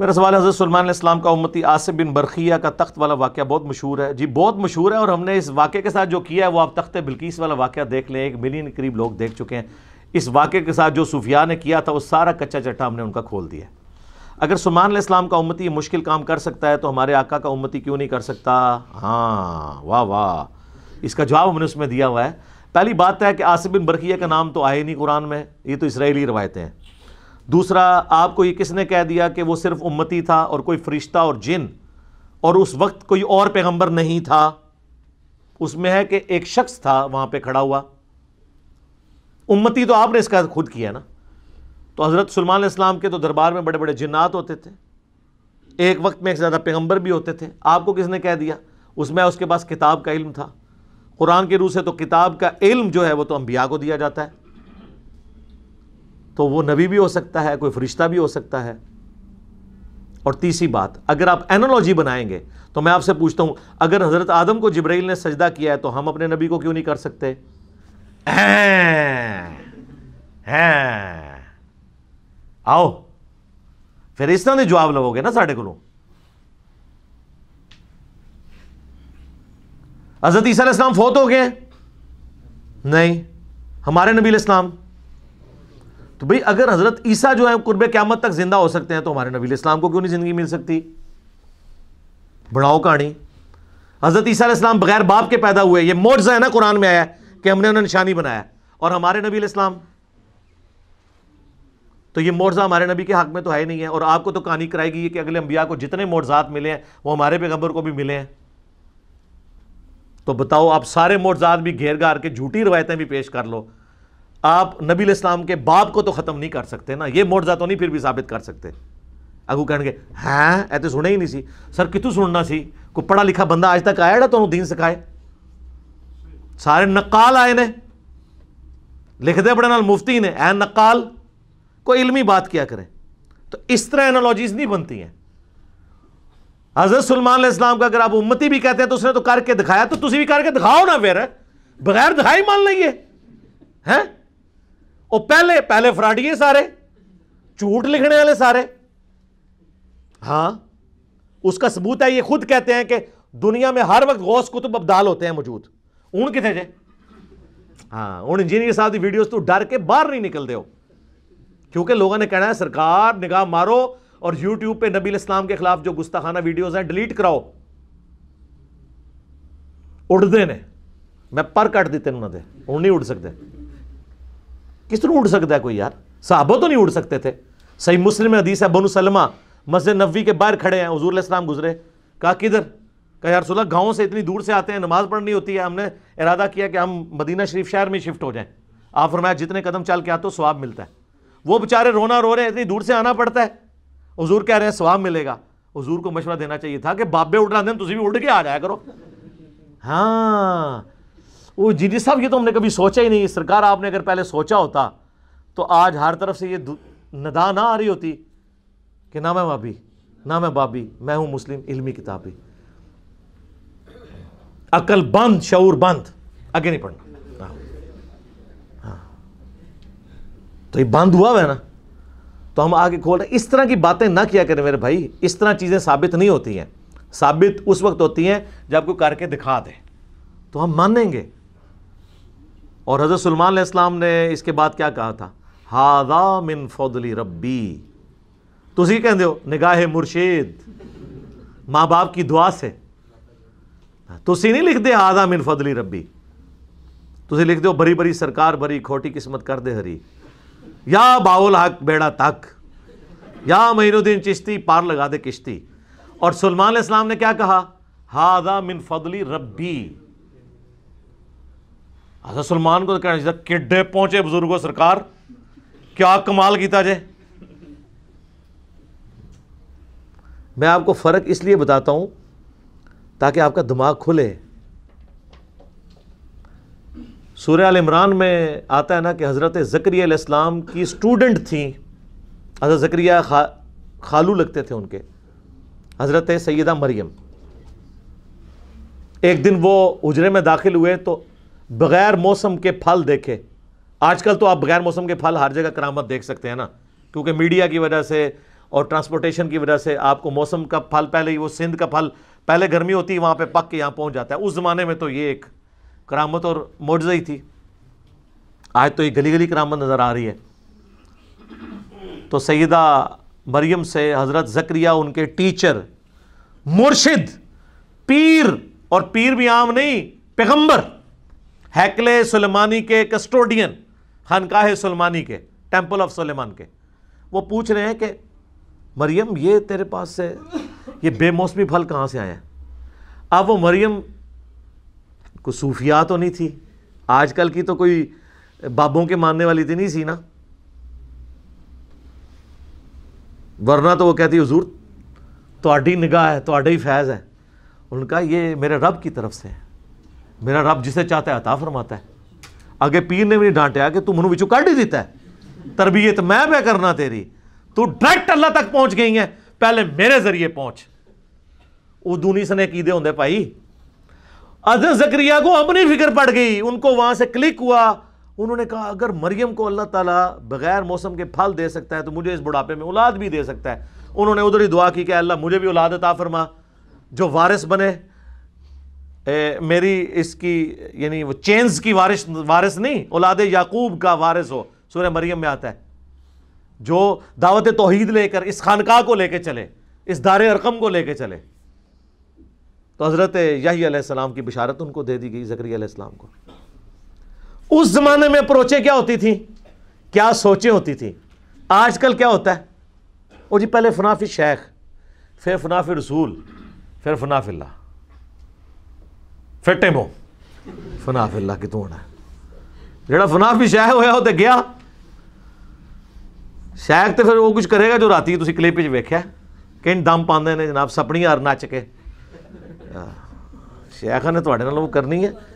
मेरा सवाल हज़रत सलमान इस्लाम का उम्मती आसिफ बिन बरखिया का तख्त वाला वाक़ बहुत मशहूर है जी बहुत मशहूर है और हमने इस वाक़े के साथ जो किया है वो आप तख्त बिल्किस वाला वाक़ देख लें एक मिलियन के करीब लोग देख चुके हैं इस वाक़े के साथ जो सूफिया ने किया था वो सारा कच्चा चट्टा हमने उनका खोल दिया अगर सलमान इस्लाम का उम्मती मुश्किल काम कर सकता है तो हमारे आका का उम्मती क्यों नहीं कर सकता हाँ वाह वाह इसका जवाब हमने उसमें दिया हुआ है पहली बात तो है कि आसिफ बिन बरखिया का नाम तो आए नहीं कुरान में ये तो इसराइली रवायतें हैं दूसरा आपको ये किसने कह दिया कि वो सिर्फ उम्मती था और कोई फरिश्ता और जिन और उस वक्त कोई और पैगंबर नहीं था उसमें है कि एक शख्स था वहाँ पे खड़ा हुआ उम्मती तो आपने इसका खुद किया ना तो हज़रत सलमान इस्लाम के तो दरबार में बड़े बड़े जिन्नात होते थे एक वक्त में एक ज़्यादा पैगम्बर भी होते थे आपको किसने कह दिया उसमें उसके पास किताब का इल्म था कुरान के रूह से तो किताब का इल्म जो है वो तो अम्बिया को दिया जाता है तो वो नबी भी हो सकता है कोई फरिश्ता भी हो सकता है और तीसरी बात अगर आप एनोलॉजी बनाएंगे तो मैं आपसे पूछता हूं अगर हजरत आदम को जिब्राइल ने सजदा किया है तो हम अपने नबी को क्यों नहीं कर सकते हैं आओ फिर इस तरह जवाब लवोगे ना साढ़े को हजरत ईसा इस्लाम फोत हो गए नहीं हमारे नबी इस्लाम तो भाई अगर हज़रत ईसा जो है कुर्ब क्यामत तक ज़िंदा हो सकते हैं तो हमारे नबी इस्लाम को क्यों नहीं ज़िंदगी मिल सकती बढ़ाओ कहानी हज़रत ईसा इस्लाम बगैर बाप के पैदा हुए ये मोर्जा है ना कुरान में आया कि हमने उन्हें निशानी बनाया और हमारे नबी इस्लाम तो ये मोर्जा हमारे नबी के हक में तो है नहीं है और आपको तो कहानी कराएगी कि अगले अंबिया को जितने मोर्जात मिले हैं वो हमारे पैगंबर को भी मिले हैं तो बताओ आप सारे मोर्जात भी घेर गार के झूठी रवायतें भी पेश कर लो आप नबी इस्लाम के बाप को तो ख़त्म नहीं कर सकते ना ये मोर्जा तो नहीं फिर भी साबित कर सकते अगू कहे हैं हाँ, ए तो सुने ही नहीं सी सर कितू सुनना सी कोई पढ़ा लिखा बंदा अज तक आया तो दीन सिखाए सारे नकाल आए ने लिखते अपने नाल मुफ्ती ने ए नकाल कोई इलमी बात किया करें तो इस तरह एनोलॉजीज नहीं बनती हैं हजरत सलमान इस्लाम का अगर आप उम्मती भी कहते हैं तो उसने तो करके दिखाया तो तुम भी करके दिखाओ ना फिर बगैर दिखाई मान लीए हैं वो पहले पहले ਫਰਾਡੀਏ सारे झूठ लिखने वाले सारे हाँ उसका सबूत है ये खुद कहते हैं कि दुनिया में हर वक्त गौस कुतुब अब्दाल होते हैं मौजूद ऊन कितने जे हाँ हूँ इंजीनियर साहब की वीडियोस तो डर के बाहर नहीं निकलते हो क्योंकि लोगों ने कहना है सरकार निगाह मारो और यूट्यूब पे नबील इस्लाम के खिलाफ जो गुस्ताखाना वीडियोस हैं डिलीट कराओ उड़ते ने मैं पर कट दी तेन उन्होंने हूँ नहीं उड़ सकते किस तरह उड़ सकता है कोई यार साहबों तो नहीं उड़ सकते थे सही मुस्लिम हदीस है बनू सलमा मस्जिद नबी के बाहर खड़े हैं हजूर इस्लाम गुजरे कहा किधर कहा यार सुलह गाँव से इतनी दूर से आते हैं नमाज पढ़नी होती है हमने इरादा किया कि हम मदीना शरीफ शहर में शिफ्ट हो जाए आप फरमाया जितने कदम चाल के आते हो स्वाब मिलता है वो बेचारे रोना रो रहे हैं इतनी दूर से आना पड़ता है हजूर कह रहे हैं स्वाब मिलेगा हजूर को मशवरा देना चाहिए था कि बाबे उड़ रहा दिन तुम भी उड़ के आ जाया करो हाँ वो जी डी साहब ये तो हमने कभी सोचा ही नहीं सरकार आपने अगर पहले सोचा होता तो आज हर तरफ से ये नदा ना आ रही होती कि ना मैं भाभी ना मैं बाबी मैं हूं मुस्लिम इल्मी किताबी अकल बंद शऊर बंद आगे नहीं पढ़ना हाँ, हाँ। तो ये बंद हुआ है ना तो हम आगे खोल रहे इस तरह की बातें ना किया करें मेरे भाई इस तरह चीज़ें साबित नहीं होती हैं साबित उस वक्त होती हैं जब कोई करके दिखा दे तो हम मानेंगे और हज़रत सलमान इस्लाम ने इसके बाद क्या कहा था हादा मिन फौदली रब्बी तुम तो कह दो निगाह मुर्शीद माँ बाप की दुआ से तुम तो नहीं लिखते हादा मिन फौदली रब्बी तुम तो लिख दो बरी बरी सरकार भरी खोटी किस्मत कर दे हरी या बाउल हक बेड़ा तक या महीनुद्दीन चिश्ती पार लगा दे किश्ती और सलमान इस्लाम ने क्या कहा हादा मिन फदली रब्बी हजरत सलमान को तो कहना चाहिए किडे पहुंचे बुजुर्गो सरकार क्या कमाल किया जे मैं आपको फ़र्क इसलिए बताता हूं ताकि आपका दिमाग खुले सूर्य आल इमरान में आता है ना कि हज़रत ज़क्रिया इस्लाम की स्टूडेंट थी हज़रत ज़क्रिया खा, खालू लगते थे उनके हज़रत सैदा मरियम एक दिन वो उजरे में दाखिल हुए तो बगैर मौसम के फल देखे आजकल तो आप बगैर मौसम के फल हर जगह करामत देख सकते हैं ना क्योंकि मीडिया की वजह से और ट्रांसपोर्टेशन की वजह से आपको मौसम का फल पहले ही वो सिंध का फल पहले गर्मी होती है वहाँ पे पक के यहाँ पहुँच जाता है उस ज़माने में तो ये एक करामत और मोजा ही थी आज तो ये गली गली करामत नज़र आ रही है तो सईदा मरियम से हज़रत जक्रिया उनके टीचर मुर्शिद पीर और पीर भी आम नहीं पैगम्बर हैकल सलेमानी के कस्टोडियन खानकाह सलेमानी के टेम्पल ऑफ सलेमान के वो पूछ रहे हैं कि मरियम ये तेरे पास से ये बेमौसमी फल कहाँ से आए अब वो मरियम को सूफिया तो नहीं थी आजकल की तो कोई बाबों के मानने वाली तो थी नहीं सी ना वरना तो वो कहती हजूर थोड़ी तो निगाह है थोड़ा तो ही फैज़ है उनका ये मेरे रब की तरफ से है मेरा रब जिसे चाहता है अता फरमाता है अगे पीर ने भी नहीं डांटा कि तू मनु बिचू काट ही देता है तरबियत मैं पे करना तेरी तू डायरेक्ट अल्लाह तक पहुंच गई है पहले मेरे जरिए पहुंच उदूनी सने कीदे होंगे भाई अदन जक्रिया को अपनी फिक्र पड़ गई उनको वहां से क्लिक हुआ उन्होंने कहा अगर मरियम को अल्लाह ताला बगैर मौसम के फल दे सकता है तो मुझे इस बुढ़ापे में औलाद भी दे सकता है उन्होंने उधर ही दुआ की कि अल्लाह मुझे भी औलाद अता फरमा जो वारिस बने ए, मेरी इसकी यानी वो चेंज की वारिश वारिस नहीं औलाद याकूब का वारिस हो सूर्य मरियम में आता है जो दावत तोहहीद लेकर इस खानका को लेकर चले इस दार अरकम को लेकर चले तो हज़रत यहीसम की बिशारत उनको दे दी गई जक्रीम को उस ज़माने में अप्रोचें क्या होती थी क्या सोचें होती थी आजकल क्या होता है वो जी पहले फनाफी शेख फिर फनाफी रसूल फिर फनाफिल्ला ਫਿੱਟੇ ਮੋ ਫਨਾਫ ਫਿਲਲਾ ਕਿਤੋਂ ਆਣਾ ਜਿਹੜਾ ਫਨਾਫ ਵੀ ਸ਼ਾਇ ਹੋਇਆ ਉਹ ਤੇ ਗਿਆ ਸ਼ਾਇਕ ਤੇ ਫਿਰ ਉਹ ਕੁਝ ਕਰੇਗਾ ਜੋ ਰਾਤੀ ਤੁਸੀਂ ਕਲਿੱਪ ਵਿੱਚ ਵੇਖਿਆ ਕਿੰਨ ਦਮ ਪਾਉਂਦੇ ਨੇ ਜਨਾਬ ਸਪਣੀਆਂ ਨੱਚ ਕੇ ਸ਼ੇਖਾਂ ਨੇ ਤੁਹਾਡੇ ਨਾਲ ਉਹ ਕਰਨੀ ਹੈ